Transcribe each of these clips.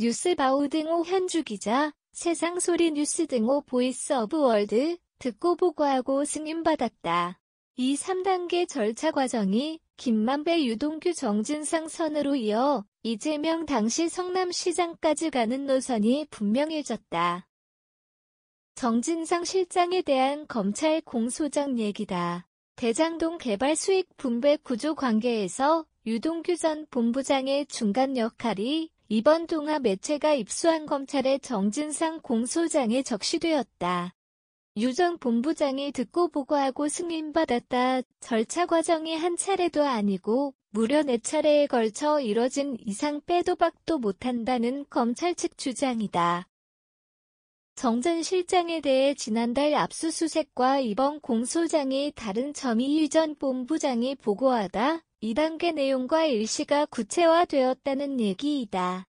뉴스바우 등호 현주 기자, 세상소리 뉴스 등호 보이스 오브 월드, 듣고 보고하고 승인받았다. 이 3단계 절차 과정이 김만배 유동규 정진상 선으로 이어 이재명 당시 성남시장까지 가는 노선이 분명해졌다. 정진상 실장에 대한 검찰 공소장 얘기다. 대장동 개발 수익 분배 구조 관계에서 유동규 전 본부장의 중간 역할이 이번 동아 매체가 입수한 검찰의 정진상 공소장에 적시되었다. 유정 본부장이 듣고 보고하고 승인받았다. 절차 과정이 한 차례도 아니고 무려 네 차례에 걸쳐 이뤄진 이상 빼도박도 못한다는 검찰 측 주장이다. 정전 실장에 대해 지난달 압수수색과 이번 공소장이 다른 점이 유전 본부장이 보고하다 2단계 내용과 일시가 구체화되었다는 얘기이다.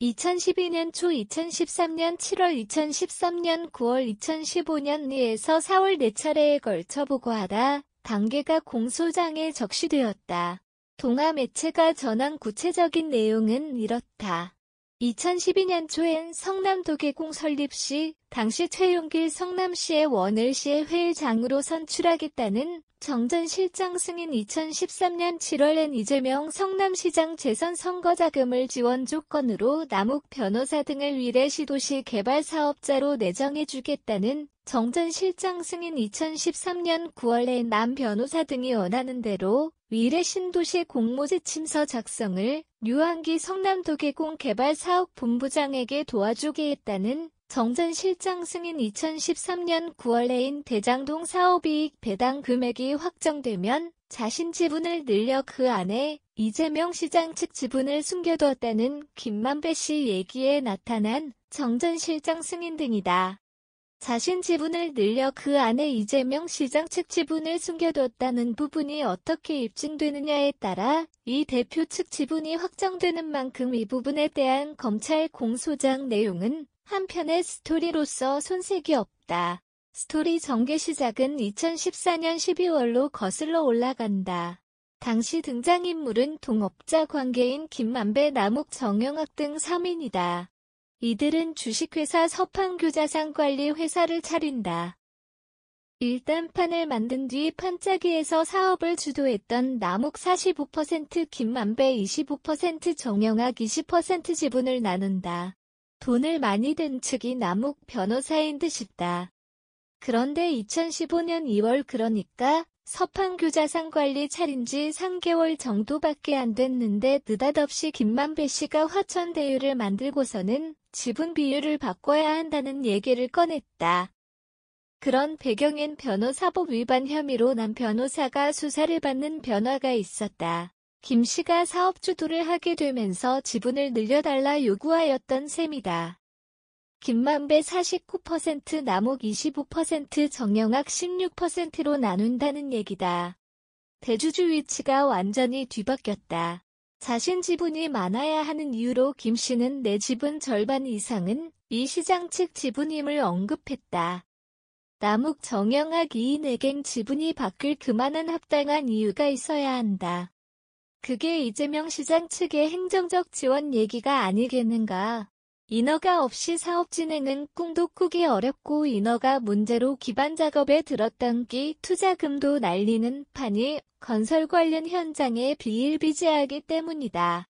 2012년 초 2013년 7월 2013년 9월 2015년 2에서 4월 4차례에 걸쳐 보고하다 단계가 공소장에 적시되었다. 동아 매체가 전한 구체적인 내용은 이렇다. 2012년 초엔 성남도계공 설립 시 당시 최용길 성남시의 원을시의 회장으로 의 선출하겠다는 정전 실장 승인 2013년 7월엔 이재명 성남시장 재선 선거 자금을 지원 조건으로 남욱 변호사 등을 위례 시도시 개발 사업자로 내정해주겠다는 정전 실장 승인 2013년 9월에 남 변호사 등이 원하는 대로 위례 신도시 공모지침서 작성을 유한기 성남도계공개발사업본부장에게 도와주게 했다는 정전 실장 승인 2013년 9월내인 대장동 사업이익 배당 금액이 확정되면 자신 지분을 늘려 그 안에 이재명 시장 측 지분을 숨겨두었다는 김만배 씨 얘기에 나타난 정전 실장 승인 등이다. 자신 지분을 늘려 그 안에 이재명 시장 측 지분을 숨겨뒀다는 부분이 어떻게 입증되느냐에 따라 이 대표 측 지분이 확정되는 만큼 이 부분에 대한 검찰 공소장 내용은 한편의 스토리로서 손색이 없다. 스토리 전개 시작은 2014년 12월로 거슬러 올라간다. 당시 등장인물은 동업자 관계인 김만배, 남욱, 정영학 등 3인이다. 이들은 주식회사 서판교자상 관리 회사를 차린다. 일단판을 만든 뒤 판짜기에서 사업을 주도했던 남욱 45%, 김만배 25%, 정영학 20% 지분을 나눈다. 돈을 많이 든 측이 남욱 변호사인 듯 싶다. 그런데 2015년 2월 그러니까 서판 교자상 관리 차린 지 3개월 정도밖에 안 됐는데 느닷없이 김만배 씨가 화천 대유를 만들고서는 지분 비율을 바꿔야 한다는 얘기를 꺼냈다. 그런 배경엔 변호사법 위반 혐의로 남 변호사가 수사를 받는 변화가 있었다. 김 씨가 사업 주도를 하게 되면서 지분을 늘려달라 요구하였던 셈이다. 김만배 49%, 남욱 25%, 정영학 16%로 나눈다는 얘기다. 대주주 위치가 완전히 뒤바뀌었다. 자신 지분이 많아야 하는 이유로 김 씨는 내 지분 절반 이상은 이 시장 측 지분임을 언급했다. 남욱 정영학 이인에겐 지분이 바뀔 그만한 합당한 이유가 있어야 한다. 그게 이재명 시장 측의 행정적 지원 얘기가 아니겠는가. 인허가 없이 사업 진행은 꿈도 꾸기 어렵고 인허가 문제로 기반 작업에 들었던끼 투자금도 날리는 판이 건설 관련 현장에 비일비재하기 때문이다.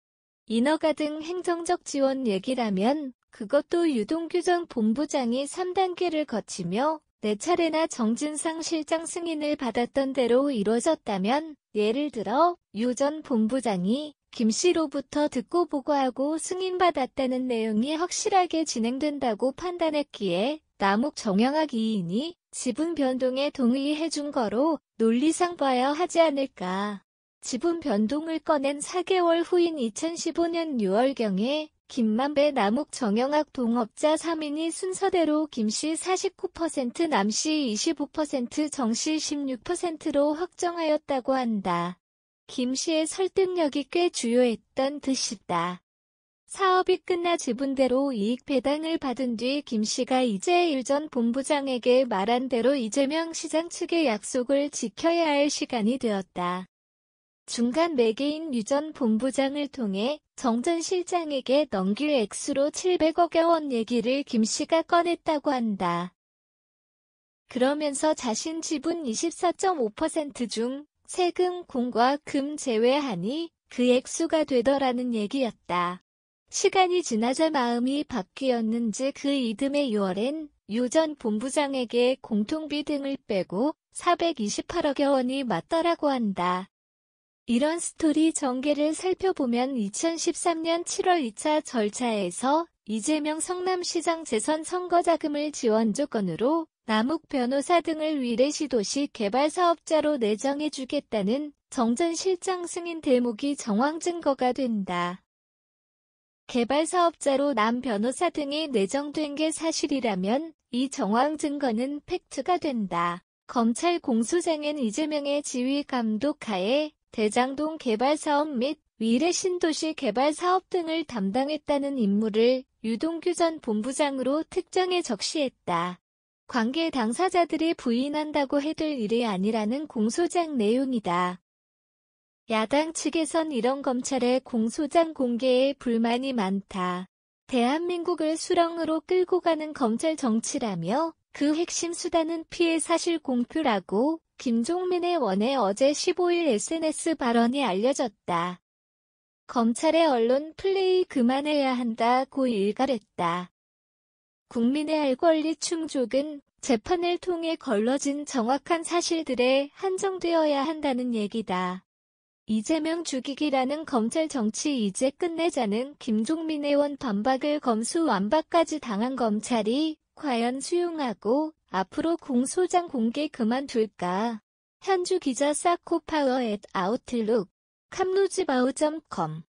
인허가 등 행정적 지원 얘기라면 그것도 유동규 전 본부장이 3단계를 거치며 4차례나 정진상 실장 승인을 받았던 대로 이루어졌다면 예를 들어 유전 본부장이 김 씨로부터 듣고 보고하고 승인받았다는 내용이 확실하게 진행된다고 판단했기에 남욱 정영학 이인이 지분 변동에 동의해 준 거로 논리상 봐야 하지 않을까. 지분 변동을 꺼낸 4개월 후인 2015년 6월경에 김만배 남욱 정영학 동업자 3인이 순서대로 김씨 49%, 남씨 25%, 정씨 16%로 확정하였다고 한다. 김씨의 설득력이 꽤 주요했던 듯이다. 사업이 끝나 지분대로 이익 배당을 받은 뒤 김씨가 이제 일전 본부장에게 말한 대로 이재명 시장 측의 약속을 지켜야 할 시간이 되었다. 중간 매개인 유전 본부장을 통해 정전 실장에게 넘길 액수로 700억여 원 얘기를 김 씨가 꺼냈다고 한다. 그러면서 자신 지분 24.5%중 세금 공과 금 제외하니 그 액수가 되더라는 얘기였다. 시간이 지나자 마음이 바뀌었는지 그 이듬해 6월엔 유전 본부장에게 공통비 등을 빼고 428억여 원이 맞더라고 한다. 이런 스토리 전개를 살펴보면 2013년 7월 2차 절차에서 이재명 성남시장 재선 선거 자금을 지원 조건으로 남욱 변호사 등을 위례시도시 개발사업자로 내정해주겠다는 정전 실장 승인 대목이 정황 증거가 된다. 개발사업자로 남 변호사 등이 내정된 게 사실이라면 이 정황 증거는 팩트가 된다. 검찰 공소장엔 이재명의 지휘 감독하에 대장동 개발 사업 및 위례 신도시 개발 사업 등을 담당했다는 임무를 유동규 전 본부장으로 특정해 적시했다. 관계 당사자들이 부인한다고 해둘 일이 아니라는 공소장 내용이다. 야당 측에선 이런 검찰의 공소장 공개에 불만이 많다. 대한민국을 수렁으로 끌고 가는 검찰 정치라며 그 핵심 수단은 피해 사실 공표라고 김종민의 원해 어제 15일 SNS 발언이 알려졌다. 검찰의 언론 플레이 그만해야 한다고 일갈했다. 국민의 알 권리 충족은 재판을 통해 걸러진 정확한 사실들에 한정되어야 한다는 얘기다. 이재명 죽이기라는 검찰 정치 이제 끝내자는 김종민 의원 반박을 검수 완박까지 당한 검찰이 과연 수용하고 앞으로 공소장 공개 그만둘까? 현주 기자 사코파워 앳 아웃룩 캄루즈바우.com